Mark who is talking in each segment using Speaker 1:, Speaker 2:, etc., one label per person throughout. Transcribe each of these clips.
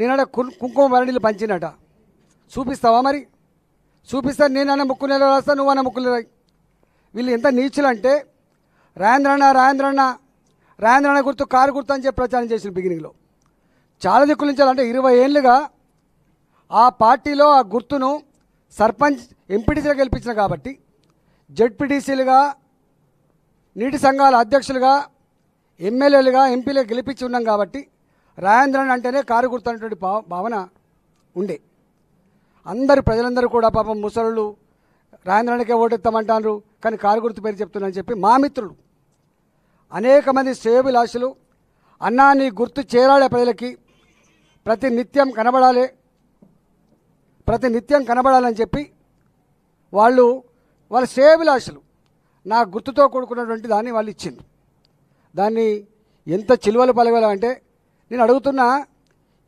Speaker 1: నేనడ కుంకుమ భరణీలు పంచినట చూపిస్తావా మరి చూపిస్తాను నేనన్న ముక్కు నెల రాస్తా నువ్వు అన్న ముక్కులు వీళ్ళు ఎంత నీచులంటే రాయంద్రన్న రాయంద్రన్న రాయంద్రన్న గుర్తు కారు గుర్తు అని చెప్పి ప్రచారం చేసిన బిగినింగ్లో చాలా దిక్కుల నుంచి అంటే ఇరవై ఏళ్ళుగా ఆ పార్టీలో ఆ గుర్తును సర్పంచ్ ఎంపీటీసీగా గెలిపించిన కాబట్టి జడ్పీటీసీలుగా నీటి సంఘాల అధ్యక్షులుగా ఎమ్మెల్యేలుగా ఎంపీలుగా గెలిపించి ఉన్నాం కాబట్టి రాజేంద్రన్ అంటేనే కారు గుర్తున్నటువంటి భావన ఉండే అందరు ప్రజలందరూ కూడా పాపం ముసలు రాజేంద్రానికే ఓటెత్తామంటారు కానీ కారు గుర్తు పేరు చెప్తున్నారని చెప్పి మా మిత్రులు అనేక మంది శ్రేయోభిలాషులు అన్నా నీ గుర్తు చేరాలే ప్రజలకి ప్రతి నిత్యం కనబడాలి ప్రతి నిత్యం కనబడాలని చెప్పి వాళ్ళు వాళ్ళ శ్రేయోభిలాషులు నా గుర్తుతో కూడుకున్నటువంటి దాన్ని వాళ్ళు ఇచ్చింది దాన్ని ఎంత చిలువలు పలగలంటే నేను అడుగుతున్నా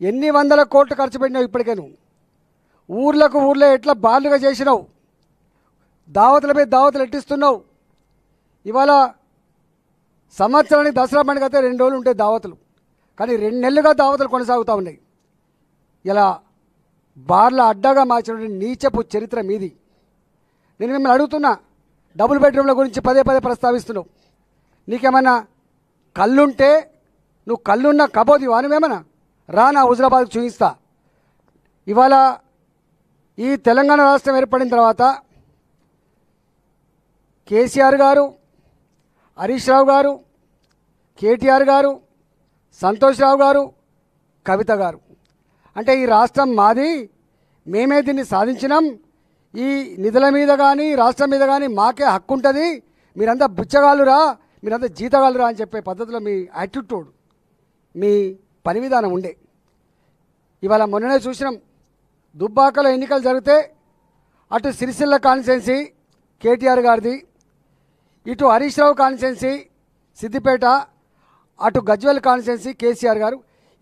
Speaker 1: ఎన్ని వందల కోట్లు ఖర్చు పెట్టినావు ఇప్పటికే నువ్వు ఊర్లకు ఊర్లో ఎట్లా బార్లుగా చేసినావు మీద దావతులు ఎట్టిస్తున్నావు ఇవాళ సంవత్సరానికి దసరా పండుగ అయితే రెండు రోజులు ఉంటాయి దావతులు కానీ రెండు నెలలుగా దావతులు కొనసాగుతూ ఉన్నాయి ఇలా బార్ల అడ్డాగా మార్చినటువంటి నీచపు చరిత్ర మీది నేను మిమ్మల్ని అడుగుతున్నా డబుల్ బెడ్రూమ్ల గురించి పదే పదే ప్రస్తావిస్తున్నావు నీకేమన్నా కళ్ళుంటే నువ్వు కళ్ళున్న కబోది వానివేమన్నా రా నా హుజరాబాద్ చూపిస్తా ఇవాళ ఈ తెలంగాణ రాష్ట్రం ఏర్పడిన తర్వాత కేసీఆర్ గారు హరీష్ రావు గారు కేటీఆర్ గారు సంతోష్ రావు గారు కవిత గారు అంటే ఈ రాష్ట్రం మాది మేమే దీన్ని సాధించినాం ఈ నిధుల మీద కానీ రాష్ట్రం మీద కానీ మాకే హక్కు ఉంటుంది మీరంతా బుచ్చగాలురా మీరంతా జీతగాలురా అని చెప్పే పద్ధతిలో మీ యాటిట్యూడ్ మీ పని విధానం ఉండే ఇవాళ మొన్ననే చూసినాం దుబ్బాకలో ఎన్నికలు జరిగితే అటు సిరిసిల్ల కాన్స్టిట్యున్సీ కేటీఆర్ గారిది ఇటు హరీష్ రావు కాన్స్టిట్యున్సీ సిద్దిపేట అటు గజ్వెల్ కాన్స్టిట్యున్సీ కేసీఆర్ గారు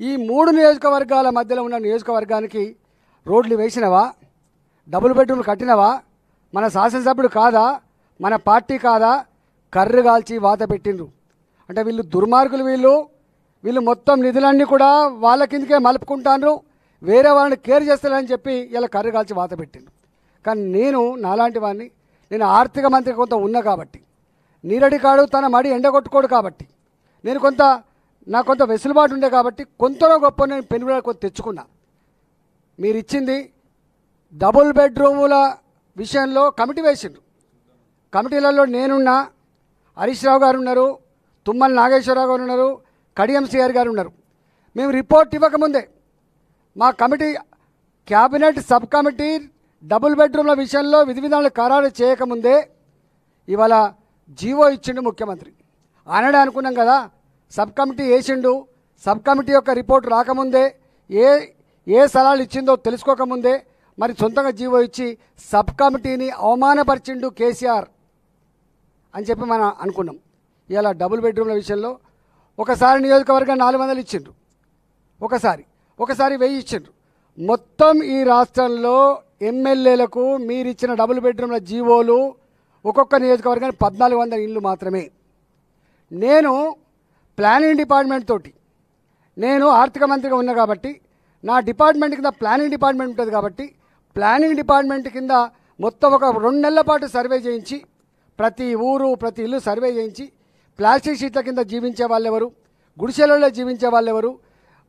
Speaker 1: ఈ మూడు నియోజకవర్గాల మధ్యలో ఉన్న నియోజకవర్గానికి రోడ్లు వేసినవా డబుల్ బెడ్రూమ్లు కట్టినవా మన శాసనసభ్యుడు కాదా మన పార్టీ కాదా కర్రు కాల్చి వాత పెట్టిండ్రు అంటే వీళ్ళు దుర్మార్గులు వీళ్ళు వీళ్ళు మొత్తం నిధులన్నీ కూడా వాళ్ళ కిందకే మలుపుకుంటాను వేరే వాళ్ళని కేర్ చేస్తారని చెప్పి ఇలా కర్ర కాల్చి వాత పెట్టిండు కానీ నేను నాలాంటి వాడిని నేను ఆర్థిక మంత్రి కొంత ఉన్నా కాబట్టి నీరడి కాడు తన మడి ఎండగొట్టుకోడు కాబట్టి నేను కొంత నాకు కొంత వెసులుబాటు ఉండే కాబట్టి కొంతలో గొప్ప నేను పెనుగుడ కొంత తెచ్చుకున్నా మీరు ఇచ్చింది డబుల్ బెడ్రూముల విషయంలో కమిటీ వేసిండ్రు కమిటీలలో నేనున్నా హరీష్ రావు గారు ఉన్నారు తుమ్మల నాగేశ్వరరావు గారు ఉన్నారు కడియం గారు ఉన్నారు మేము రిపోర్ట్ ఇవ్వకముందే మా committee cabinet sub committee double బెడ్రూమ్ల విషయంలో విధి విధానాలు ఖరారు చేయకముందే ఇవాళ జీవో ఇచ్చిండు ముఖ్యమంత్రి ఆయననే అనుకున్నాం కదా సబ్ కమిటీ వేసిండు సబ్ కమిటీ యొక్క రిపోర్ట్ రాకముందే ఏ ఏ సలహాలు ఇచ్చిందో తెలుసుకోకముందే మరి సొంతంగా జీవో ఇచ్చి సబ్ కమిటీని అవమానపరిచిండు కేసీఆర్ అని చెప్పి మనం అనుకున్నాం ఇలా డబుల్ బెడ్రూమ్ల విషయంలో ఒకసారి నియోజకవర్గం నాలుగు వందలు ఇచ్చిండ్రు ఒకసారి ఒకసారి వెయ్యి ఇచ్చిండ్రు మొత్తం ఈ రాష్ట్రంలో ఎమ్మెల్యేలకు మీరిచ్చిన డబుల్ బెడ్రూమ్ల జీవోలు ఒక్కొక్క నియోజకవర్గానికి పద్నాలుగు వందల ఇళ్ళు మాత్రమే నేను ప్లానింగ్ డిపార్ట్మెంట్ తోటి నేను ఆర్థిక మంత్రిగా ఉన్నా కాబట్టి నా డిపార్ట్మెంట్ కింద ప్లానింగ్ డిపార్ట్మెంట్ ఉంటుంది కాబట్టి ప్లానింగ్ డిపార్ట్మెంట్ కింద మొత్తం ఒక రెండు నెలల పాటు సర్వే చేయించి ప్రతి ఊరు ప్రతి ఇల్లు సర్వే చేయించి ప్లాస్టిక్ షీట్ల కింద జీవించే వాళ్ళెవరు గుడిసెలలో జీవించే వాళ్ళెవరు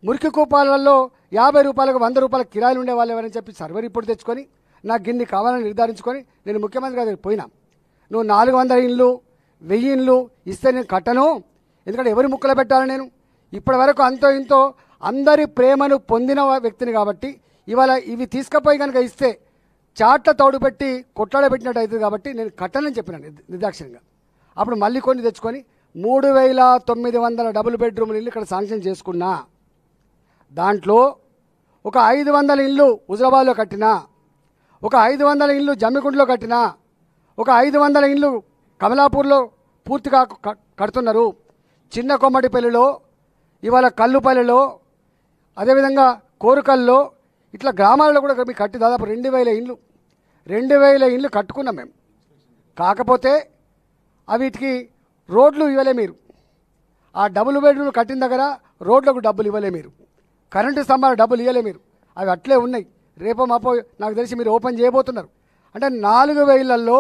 Speaker 1: మురికి కూపాలలో యాభై రూపాయలకు వంద రూపాయల కిరాయిలు ఉండే ఎవరని చెప్పి సర్వే రిపోర్ట్ తెచ్చుకొని నాకు గిన్ని కావాలని నిర్ధారించుకొని నేను ముఖ్యమంత్రి దగ్గర పోయినా నువ్వు నాలుగు వందల ఇండ్లు వెయ్యి ఇండ్లు ఇస్తే నేను కట్టను ఎందుకంటే ఎవరి ముక్కలు పెట్టాలి నేను ఇప్పటి వరకు అంతో ఇంతో అందరి ప్రేమను పొందిన వ్యక్తిని కాబట్టి ఇవాళ ఇవి తీసుకుపోయి కనుక ఇస్తే చాట్ల తోడు పెట్టి కొట్లాడబెట్టినట్టు అవుతుంది కాబట్టి నేను కట్టనని చెప్పినాను నిర్దాక్షిణ్యంగా అప్పుడు మళ్ళీ కొన్ని తెచ్చుకొని మూడు వేల తొమ్మిది వందల డబుల్ బెడ్రూమ్లు ఇల్లు ఇక్కడ శాంక్షన్ చేసుకున్నా దాంట్లో ఒక ఐదు వందల ఇల్లు హుజరాబాద్లో కట్టిన ఒక ఐదు వందల ఇల్లు జమ్మిగుండ్లో కట్టిన ఒక ఐదు వందల ఇల్లు కమలాపూర్లో పూర్తిగా కడుతున్నారు చిన్న కొమ్మడిపల్లిలో ఇవాళ కల్లుపల్లిలో అదేవిధంగా కోరుకల్లో ఇట్లా గ్రామాలలో కూడా మీకు కట్టి దాదాపు రెండు వేల ఇండ్లు రెండు వేల ఇండ్లు కట్టుకున్నాం మేము కాకపోతే అవిటికి రోడ్లు ఇవ్వలే మీరు ఆ డబుల్ బెడ్రూమ్లు కట్టిన దగ్గర రోడ్లకు డబ్బులు ఇవ్వలే మీరు కరెంటు స్తంభాలు డబ్బులు ఇవ్వలే మీరు అవి అట్లే ఉన్నాయి రేపో మాపో నాకు తెలిసి మీరు ఓపెన్ చేయబోతున్నారు అంటే నాలుగు వేలల్లో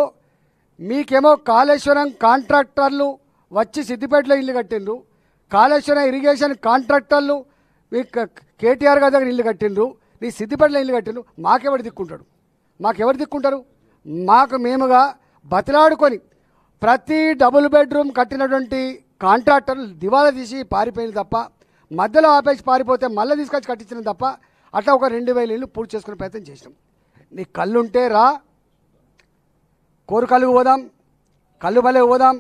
Speaker 1: మీకేమో కాళేశ్వరం కాంట్రాక్టర్లు వచ్చి సిద్దిపేటలో ఇల్లు కట్టిండ్రు కాళేశ్వరం ఇరిగేషన్ కాంట్రాక్టర్లు మీ కేటీఆర్ గారి దగ్గర ఇల్లు కట్టిండ్రు నీ సిద్దిపేటలో ఇల్లు కట్టిండ్రు మాకెవరు దిక్కుంటాడు మాకెవరు దిక్కుంటారు మాకు మేముగా బతిలాడుకొని ప్రతి డబుల్ బెడ్రూమ్ కట్టినటువంటి కాంట్రాక్టర్లు దివాలా తీసి పారిపోయింది తప్ప మధ్యలో ఆపేసి పారిపోతే మళ్ళీ తీసుకొచ్చి కట్టించిన తప్ప అట్లా ఒక రెండు వేల ఇల్లు పూర్తి చేసుకునే ప్రయత్నం చేసినాం నీ కళ్ళుంటే రా కోరుకల్లుకు పోదాం కళ్ళు కళ్ళుపల్లికి పోదాం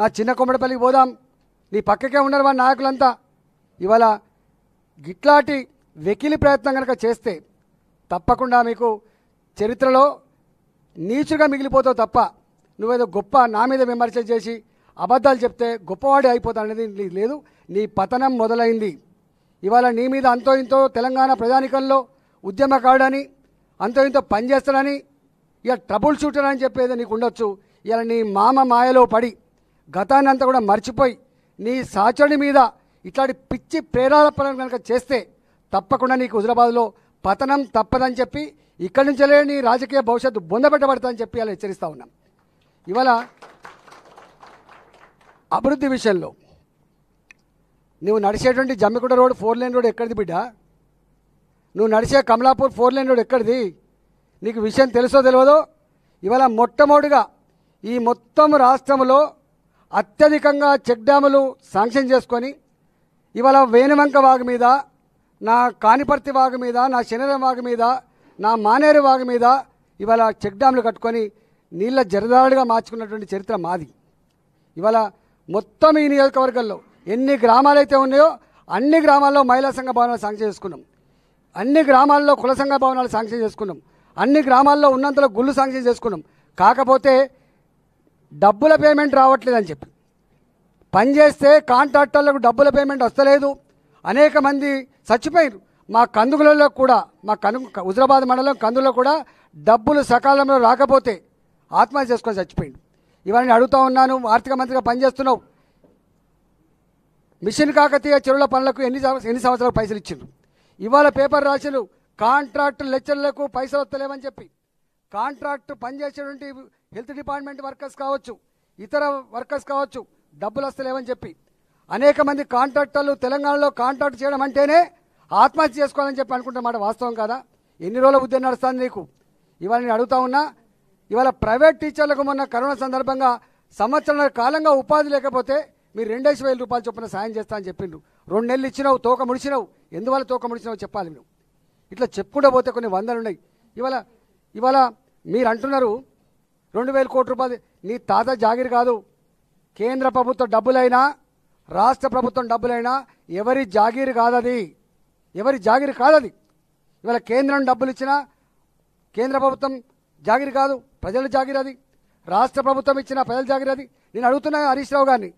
Speaker 1: నా చిన్న కొమ్మడిపల్లికి పోదాం నీ పక్కకే ఉన్నారు వాళ్ళ నాయకులంతా ఇవాళ గిట్లాటి వెకిలి ప్రయత్నం కనుక చేస్తే తప్పకుండా మీకు చరిత్రలో నీచుగా మిగిలిపోతావు తప్ప నువ్వేదో గొప్ప నా మీద విమర్శలు చేసి అబద్ధాలు చెప్తే గొప్పవాడి అయిపోతాను అనేది లేదు నీ పతనం మొదలైంది ఇవాళ నీ మీద అంతో ఇంతో తెలంగాణ ప్రజానికంలో కాడని అంతో ఇంతో పనిచేస్తాడని ఇక ట్రబుల్ షూటర్ అని చెప్పేది నీకు ఉండొచ్చు ఇలా నీ మామ మాయలో పడి గతాన్నంతా కూడా మర్చిపోయి నీ సాచరుడి మీద ఇట్లాంటి పిచ్చి ప్రేరాపణ కనుక చేస్తే తప్పకుండా నీకు హుజరాబాద్లో పతనం తప్పదని చెప్పి ఇక్కడి నుంచి నీ రాజకీయ భవిష్యత్తు బొందపెట్టబడతా అని చెప్పి అలా హెచ్చరిస్తూ ఉన్నాం ఇవాళ అభివృద్ధి విషయంలో నువ్వు నడిచేటువంటి Jammikunta road four lane road ఎక్కడిది బిడ్డ నువ్వు నడిచే కమలాపూర్ ఫోర్ లైన్ రోడ్ ఎక్కడిది నీకు విషయం తెలుసో తెలియదో ఇవాళ మొట్టమొదటిగా ఈ మొత్తం రాష్ట్రంలో అత్యధికంగా చెక్ డ్యాములు శాంక్షన్ చేసుకొని ఇవాళ వేణువంక వాగు మీద నా కానిపర్తి వాగు మీద నా శనిరం వాగు మీద నా మానేరు వాగు మీద ఇవాళ చెక్ డ్యాములు కట్టుకొని నీళ్ళ జరదాడుగా మార్చుకున్నటువంటి చరిత్ర మాది ఇవాళ మొత్తం ఈ నియోజకవర్గంలో ఎన్ని గ్రామాలైతే ఉన్నాయో అన్ని గ్రామాల్లో మహిళా సంఘ భవనాలు శాంక్షన్ చేసుకున్నాం అన్ని గ్రామాల్లో కుల సంఘ భవనాలు శాంక్షన్ చేసుకున్నాం అన్ని గ్రామాల్లో ఉన్నంతలో గుళ్ళు శాంక్షన్ చేసుకున్నాం కాకపోతే డబ్బుల పేమెంట్ రావట్లేదని చెప్పి పని చేస్తే కాంట్రాక్టర్లకు డబ్బుల పేమెంట్ వస్తలేదు అనేక మంది చచ్చిపోయారు మా కందుకులలో కూడా మా కను హుజరాబాద్ మండలం కందులో కూడా డబ్బులు సకాలంలో రాకపోతే ఆత్మహత్య చేసుకొని చచ్చిపోయింది ఇవన్నీ అడుగుతూ ఉన్నాను ఆర్థిక మంత్రిగా పనిచేస్తున్నావు మిషన్ కాకతీయ చెరువుల పనులకు ఎన్ని ఎన్ని సంవత్సరాలు పైసలు ఇచ్చిండ్రు ఇవాళ పేపర్ రాసిలు కాంట్రాక్ట్ లెక్చర్లకు పైసలు వస్తలేమని చెప్పి కాంట్రాక్ట్ పనిచేసేటువంటి హెల్త్ డిపార్ట్మెంట్ వర్కర్స్ కావచ్చు ఇతర వర్కర్స్ కావచ్చు డబ్బులు వస్తలేవని చెప్పి అనేక మంది కాంట్రాక్టర్లు తెలంగాణలో కాంట్రాక్ట్ చేయడం అంటేనే ఆత్మహత్య చేసుకోవాలని చెప్పి అనుకుంటున్నమాట మాట వాస్తవం కదా ఎన్ని రోజుల ఉద్యమం నడుస్తుంది నీకు ఇవాళ నేను అడుగుతా ఉన్నా ఇవాళ ప్రైవేట్ టీచర్లకు మొన్న కరోనా సందర్భంగా సంవత్సరాల కాలంగా ఉపాధి లేకపోతే మీరు రెండేసి వేల రూపాయలు చొప్పున సాయం చేస్తా అని చెప్పిండ్రు రెండు నెలలు ఇచ్చినావు తోక ముడిచినావు ఎందువల్ల తోక ముడిచినావు చెప్పాలి నువ్వు ఇట్లా చెప్పుకుండా పోతే కొన్ని వందలు ఉన్నాయి ఇవాళ ఇవాళ మీరు అంటున్నారు రెండు వేల కోట్ల రూపాయలు నీ తాత జాగిరి కాదు కేంద్ర ప్రభుత్వం డబ్బులైనా రాష్ట్ర ప్రభుత్వం డబ్బులైనా ఎవరి జాగిరి కాదది ఎవరి జాగిరి కాదది ఇవాళ కేంద్రం డబ్బులు ఇచ్చినా కేంద్ర ప్రభుత్వం జాగిరి కాదు ప్రజల జాగిరి అది రాష్ట్ర ప్రభుత్వం ఇచ్చిన ప్రజల జాగిరి అది నేను అడుగుతున్నా హరీష్ రావు గారిని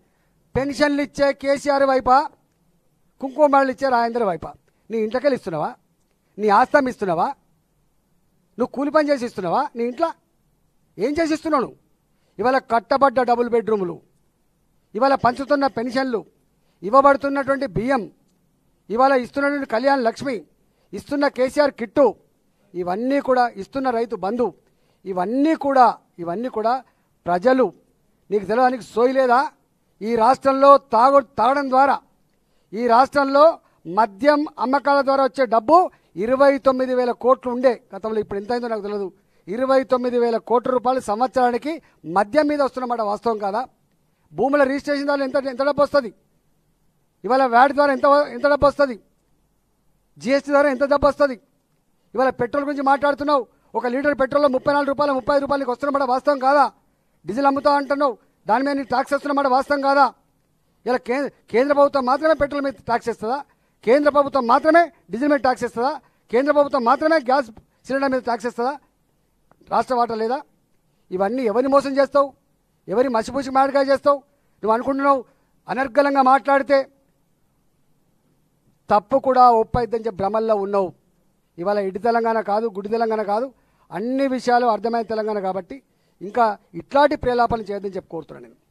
Speaker 1: పెన్షన్లు ఇచ్చే కేసీఆర్ వైపా కుంకుమళ్ళు ఇచ్చే రాజేంద్ర వైపా నీ ఇంట్లోకెళ్ళి ఇస్తున్నావా నీ ఆస్తం ఇస్తున్నావా నువ్వు కూలి పని చేసి ఇస్తున్నావా నీ ఇంట్లో ఏం చేసి ఇస్తున్నావు ఇవాళ కట్టబడ్డ డబుల్ బెడ్రూములు ఇవాళ పంచుతున్న పెన్షన్లు ఇవ్వబడుతున్నటువంటి బియ్యం ఇవాళ ఇస్తున్నటువంటి కళ్యాణ్ లక్ష్మి ఇస్తున్న కేసీఆర్ కిట్టు ఇవన్నీ కూడా ఇస్తున్న రైతు బంధువు ఇవన్నీ కూడా ఇవన్నీ కూడా ప్రజలు నీకు తెలవడానికి సోయలేదా లేదా ఈ రాష్ట్రంలో తాగు తాగడం ద్వారా ఈ రాష్ట్రంలో మద్యం అమ్మకాల ద్వారా వచ్చే డబ్బు ఇరవై తొమ్మిది వేల కోట్లు ఉండే గతంలో ఇప్పుడు ఎంత అయిందో నాకు తెలియదు ఇరవై తొమ్మిది వేల కోట్ల రూపాయలు సంవత్సరానికి మద్యం మీద వస్తున్నమాట వాస్తవం కాదా భూముల రిజిస్ట్రేషన్ ద్వారా ఎంత ఎంత డబ్బు వస్తుంది ఇవాళ వ్యాడ్ ద్వారా ఎంత ఎంత డబ్బు వస్తుంది జిఎస్టీ ద్వారా ఎంత డబ్బు వస్తుంది ఇవాళ పెట్రోల్ గురించి మాట్లాడుతున్నావు ఒక లీటర్ పెట్రోల్లో ముప్పై నాలుగు రూపాయలు ముప్పై ఐదు రూపాయలకి వస్తున్నమాట వాస్తవం కాదా డీజిల్ అమ్ముతా అంటున్నావు దాని మీద నీకు ట్యాక్స్ వస్తున్నమాట వాస్తవం కాదా ఇలా కేంద్ర ప్రభుత్వం మాత్రమే పెట్రోల్ మీద ట్యాక్స్ ఇస్తుందా కేంద్ర ప్రభుత్వం మాత్రమే డీజిల్ మీద ట్యాక్స్ ఇస్తుందా కేంద్ర ప్రభుత్వం మాత్రమే గ్యాస్ సిలిండర్ మీద ట్యాక్స్ ఇస్తుందా రాష్ట్ర వాటా లేదా ఇవన్నీ ఎవరిని మోసం చేస్తావు ఎవరి మసిపూసి మాటగా చేస్తావు నువ్వు అనుకుంటున్నావు అనర్గలంగా మాట్లాడితే తప్పు కూడా ఒప్పైద్దని చెప్పి భ్రమల్లో ఉన్నావు ఇవాళ ఇటు తెలంగాణ కాదు గుడి తెలంగాణ కాదు అన్ని విషయాలు అర్థమైన తెలంగాణ కాబట్టి ఇంకా ఇట్లాంటి ప్రేలాపన చేయొద్దని చెప్పి కోరుతున్నాను నేను